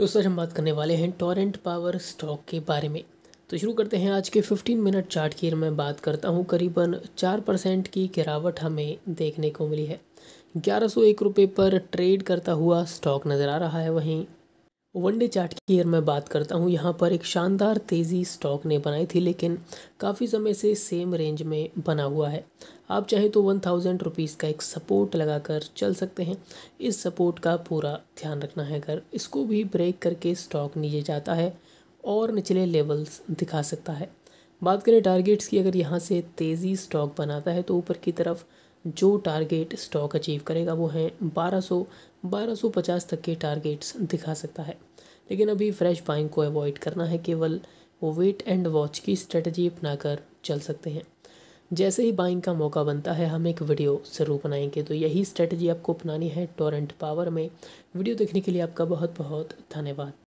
दोस्तों हम बात करने वाले हैं टोरेंट पावर स्टॉक के बारे में तो शुरू करते हैं आज के 15 मिनट चार्ट की मैं बात करता हूं करीबन चार परसेंट की गिरावट हमें देखने को मिली है ग्यारह सौ एक रुपये पर ट्रेड करता हुआ स्टॉक नज़र आ रहा है वहीं वनडे चार्ट की अगर मैं बात करता हूँ यहाँ पर एक शानदार तेज़ी स्टॉक ने बनाई थी लेकिन काफ़ी समय से सेम रेंज में बना हुआ है आप चाहे तो वन थाउजेंड रुपीज़ का एक सपोर्ट लगाकर चल सकते हैं इस सपोर्ट का पूरा ध्यान रखना है अगर इसको भी ब्रेक करके स्टॉक नीचे जाता है और निचले लेवल्स दिखा सकता है बात करें टारगेट्स की अगर यहाँ से तेज़ी स्टॉक बनाता है तो ऊपर की तरफ जो टारगेट स्टॉक अचीव करेगा वो है 1200 1250 तक के टारगेट्स दिखा सकता है लेकिन अभी फ्रेश बाइंग को अवॉइड करना है केवल वो वेट एंड वॉच की स्ट्रेटजी अपनाकर चल सकते हैं जैसे ही बाइंग का मौका बनता है हम एक वीडियो ज़रूर बनाएंगे तो यही स्ट्रेटजी आपको अपनानी है टोरेंट पावर में वीडियो देखने के लिए आपका बहुत बहुत धन्यवाद